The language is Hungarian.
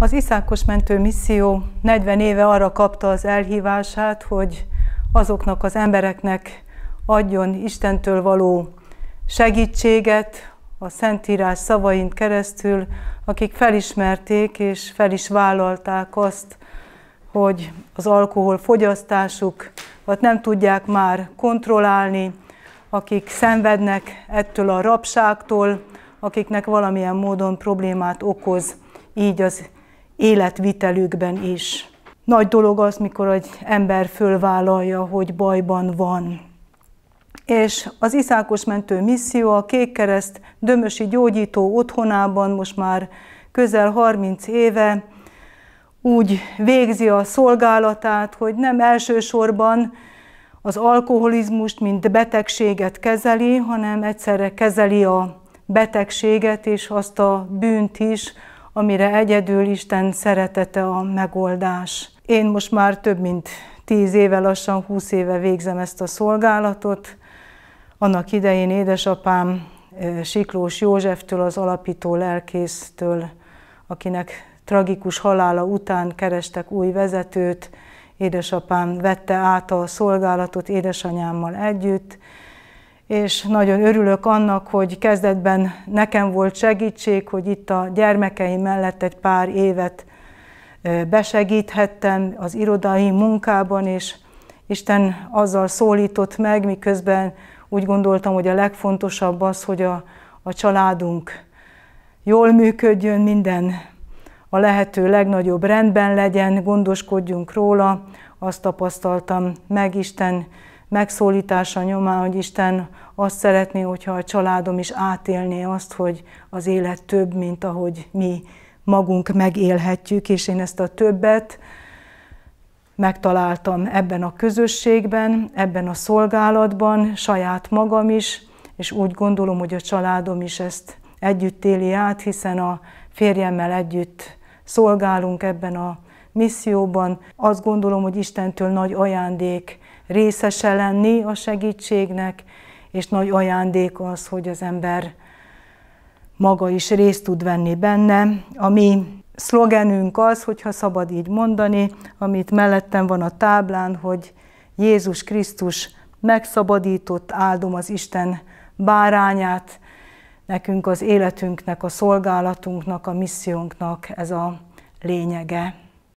Az Iszákos Mentő Misszió 40 éve arra kapta az elhívását, hogy azoknak az embereknek adjon Istentől való segítséget a Szentírás szavain keresztül, akik felismerték és fel is vállalták azt, hogy az alkohol fogyasztásuk, vagy nem tudják már kontrollálni, akik szenvednek ettől a rabságtól, akiknek valamilyen módon problémát okoz így az életvitelükben is. Nagy dolog az, mikor egy ember fölvállalja, hogy bajban van. És az Iszákos Mentő Misszió a Kékkereszt Dömösi Gyógyító otthonában most már közel 30 éve úgy végzi a szolgálatát, hogy nem elsősorban az alkoholizmust, mint betegséget kezeli, hanem egyszerre kezeli a betegséget és azt a bűnt is, amire egyedül Isten szeretete a megoldás. Én most már több mint tíz éve, lassan húsz éve végzem ezt a szolgálatot. Annak idején édesapám Siklós Józseftől, az alapító lelkésztől, akinek tragikus halála után kerestek új vezetőt, édesapám vette át a szolgálatot édesanyámmal együtt, és nagyon örülök annak, hogy kezdetben nekem volt segítség, hogy itt a gyermekeim mellett egy pár évet besegíthettem az irodai munkában, és Isten azzal szólított meg, miközben úgy gondoltam, hogy a legfontosabb az, hogy a, a családunk jól működjön, minden a lehető legnagyobb rendben legyen, gondoskodjunk róla. Azt tapasztaltam meg, Isten megszólítása nyomán, hogy Isten azt szeretné, hogyha a családom is átélné azt, hogy az élet több, mint ahogy mi magunk megélhetjük, és én ezt a többet megtaláltam ebben a közösségben, ebben a szolgálatban, saját magam is, és úgy gondolom, hogy a családom is ezt együtt éli át, hiszen a férjemmel együtt szolgálunk ebben a misszióban. Azt gondolom, hogy Istentől nagy ajándék részese lenni a segítségnek, és nagy ajándék az, hogy az ember maga is részt tud venni benne. A mi szlogenünk az, hogyha szabad így mondani, amit mellettem van a táblán, hogy Jézus Krisztus megszabadított, áldom az Isten bárányát, nekünk az életünknek, a szolgálatunknak, a missziónknak ez a lényege.